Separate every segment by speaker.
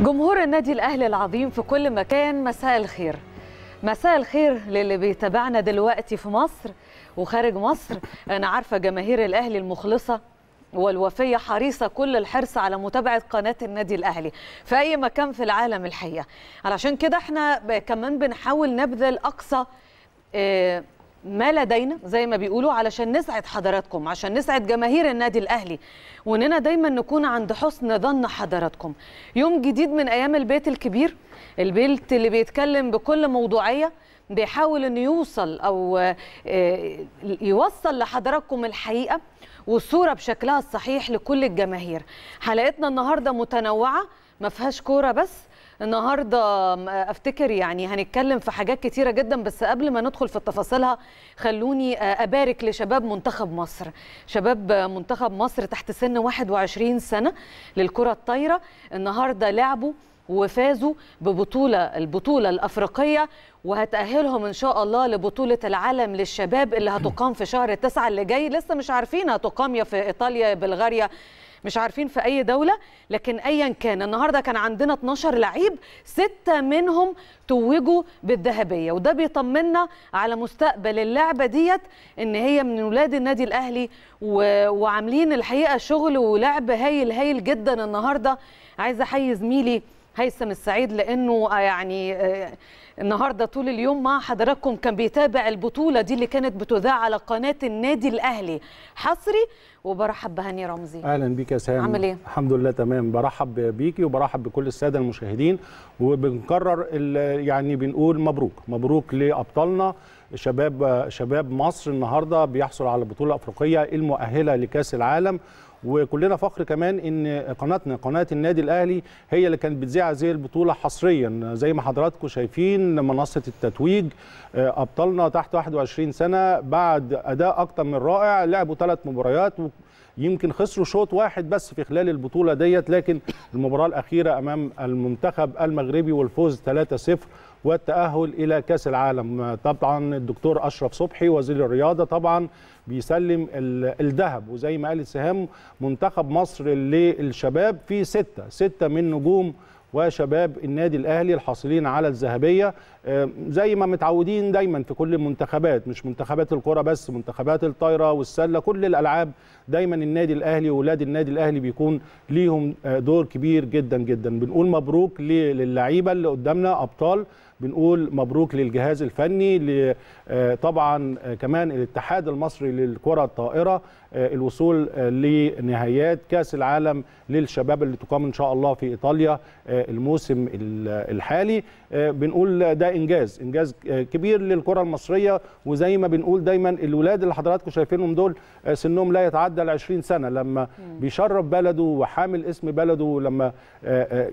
Speaker 1: جمهور النادي الأهلي العظيم في كل مكان مساء الخير مساء الخير للي بيتابعنا دلوقتي في مصر وخارج مصر أنا عارفة جماهير الأهلي المخلصة والوفية حريصة كل الحرص على متابعة قناة النادي الأهلي في أي مكان في العالم الحقيقة علشان كده احنا كمان بنحاول نبذل أقصى اه ما لدينا زي ما بيقولوا علشان نسعد حضراتكم عشان نسعد جماهير النادي الاهلي واننا دايما نكون عند حسن ظن حضراتكم يوم جديد من ايام البيت الكبير البيت اللي بيتكلم بكل موضوعيه بيحاول انه يوصل او آه، يوصل لحضراتكم الحقيقه والصوره بشكلها الصحيح لكل الجماهير حلقتنا النهارده متنوعه ما فيهاش كوره بس النهارده افتكر يعني هنتكلم في حاجات كتيره جدا بس قبل ما ندخل في تفاصيلها خلوني آه، ابارك لشباب منتخب مصر شباب منتخب مصر تحت سن 21 سنه للكره الطايره النهارده لعبوا وفازوا ببطولة البطولة الأفريقية وهتأهلهم إن شاء الله لبطولة العالم للشباب اللي هتقام في شهر التسعة اللي جاي لسه مش عارفين هتقام يا في إيطاليا بلغاريا مش عارفين في اي دوله لكن ايا كان النهارده كان عندنا 12 لعيب سته منهم توجوا بالذهبيه وده بيطمنا على مستقبل اللعبه ديت ان هي من ولاد النادي الاهلي و... وعاملين الحقيقه شغل ولعب هايل هايل جدا النهارده عايزه احيي زميلي هيثم السعيد لانه آه، يعني آه، النهارده طول اليوم مع حضراتكم كان بيتابع البطوله دي اللي كانت بتذاع على قناه النادي الاهلي حصري وبرحب بهاني رمزي اهلا
Speaker 2: بيك يا سام عامل ايه الحمد لله تمام برحب بيكي وبرحب بكل الساده المشاهدين وبنكرر يعني بنقول مبروك مبروك لابطالنا شباب شباب مصر النهارده بيحصل على بطوله افريقيه المؤهله لكاس العالم وكلنا فخر كمان ان قناتنا قناه النادي الاهلي هي اللي كانت بتذيع هذه البطوله حصريا زي ما حضراتكم شايفين منصه التتويج آه، ابطالنا تحت 21 سنه بعد اداء اكتر من رائع لعبوا ثلاث مباريات يمكن خسروا شوط واحد بس في خلال البطوله ديت لكن المباراه الاخيره امام المنتخب المغربي والفوز 3-0 والتأهل إلى كأس العالم طبعا الدكتور أشرف صبحي وزير الرياضة طبعا بيسلم الذهب وزي ما قال سهام منتخب مصر للشباب في ستة ستة من نجوم وشباب النادي الاهلي الحاصلين على الذهبيه زي ما متعودين دايما في كل المنتخبات مش منتخبات الكره بس منتخبات الطايره والسله كل الالعاب دايما النادي الاهلي واولاد النادي الاهلي بيكون ليهم آه، دور كبير جدا جدا بنقول مبروك للعيبه اللي قدامنا ابطال بنقول مبروك للجهاز الفني آه، طبعا آه، كمان الاتحاد المصري للكرة الطائرة آه، الوصول لنهايات كأس العالم للشباب اللي تقام إن شاء الله في إيطاليا الموسم الحالي بنقول ده إنجاز إنجاز كبير للكرة المصرية وزي ما بنقول دايما الولاد اللي حضراتكم شايفينهم دول سنهم لا يتعدى ال 20 سنة لما بيشرف بلده وحامل اسم بلده لما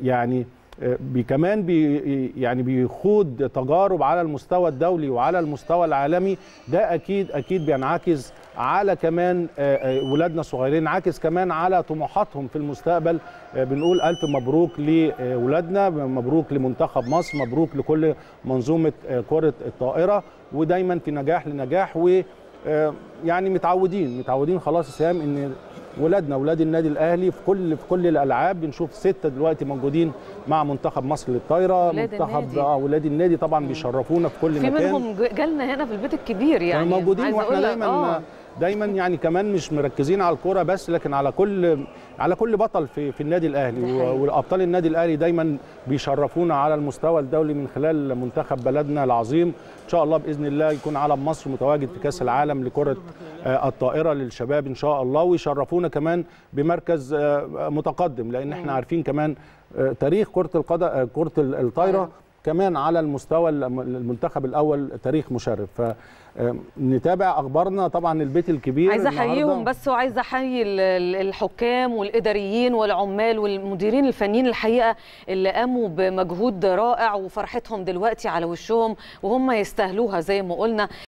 Speaker 2: يعني بي كمان بي يعني بيخوض تجارب على المستوى الدولي وعلى المستوى العالمي ده اكيد اكيد بينعكس على كمان آه، آه، ولادنا الصغيرين عكس كمان على طموحاتهم في المستقبل آه، بنقول الف مبروك لولادنا مبروك لمنتخب مصر مبروك لكل منظومه كره الطائره ودايما في نجاح لنجاح و يعني متعودين متعودين خلاص يا ان ولادنا ولاد النادي الاهلي في كل في كل الالعاب بنشوف سته دلوقتي موجودين مع منتخب مصر للطايره منتخب اه ولاد النادي طبعا بيشرفونا في كل في مكان في منهم
Speaker 1: جالنا هنا في البيت الكبير يعني موجودين واحنا دايما آه.
Speaker 2: دايما يعني كمان مش مركزين على الكوره بس لكن على كل على كل بطل في في النادي الاهلي وابطال النادي الاهلي دايما بيشرفونا على المستوى الدولي من خلال منتخب بلدنا العظيم ان شاء الله باذن الله يكون علم مصر متواجد في كاس العالم لكره آه، الطائره للشباب ان شاء الله ويشرفونا كمان بمركز آه، متقدم لان احنا عارفين كمان آه، تاريخ كره القدم كره الطايره كمان على المستوى المنتخب الاول تاريخ مشرف فنتابع اخبارنا طبعا البيت الكبير عايزه احييهم
Speaker 1: بس وعايزه احيي الحكام والاداريين والعمال والمديرين الفنيين الحقيقه اللي قاموا بمجهود رائع وفرحتهم دلوقتي على وشهم وهم يستاهلوها زي ما قلنا